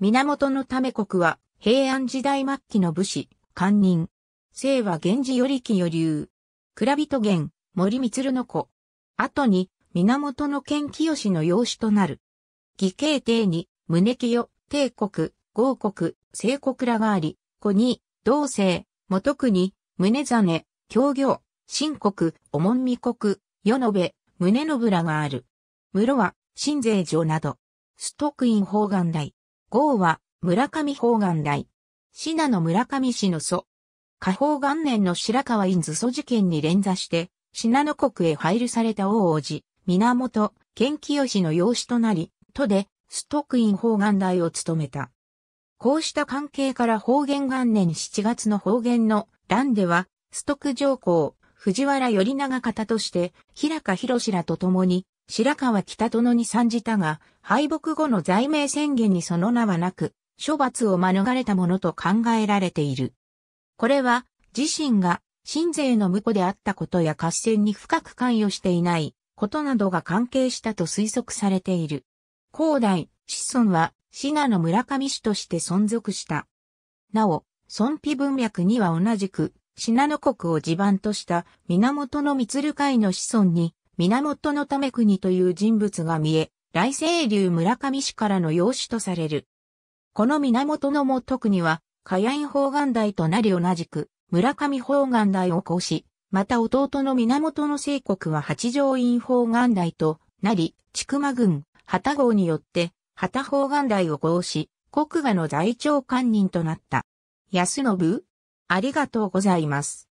源のため国は平安時代末期の武士、官人。姓は源氏より寄流。蔵人源、森光の子。後に、源の健清の養子となる。義兄帝に、宗清、帝国、豪国、聖国らがあり、子に、同姓、元国、宗真、協業、新国、おもんみ国、世延部、宗信らがある。室は、新税城など、ストックイン方眼台。号は村上方眼大。信濃村上氏の祖。下方元年の白河院図祖事件に連座して、信濃国へ配慮された王王子、源、健清の養子となり、都で、ストックイン方眼大を務めた。こうした関係から方言元年7月の方言の乱では、ストック上皇、藤原頼長方として、平川博士らと共に、白川北殿に参じたが、敗北後の罪名宣言にその名はなく、処罰を免れたものと考えられている。これは、自身が、新税の婿であったことや合戦に深く関与していないことなどが関係したと推測されている。広代、子孫は、信濃村上氏として存続した。なお、孫妃文脈には同じく、信濃国を地盤とした源の光会の子孫に、源のため国という人物が見え、来世流村上氏からの養子とされる。この源の元国は、火炎方眼台となり同じく、村上方眼台を行し、また弟の源の聖国は八条院方眼台となり、千曲郡、旗号によって、旗方眼台を行し、国画の在庁官人となった。安信、ありがとうございます。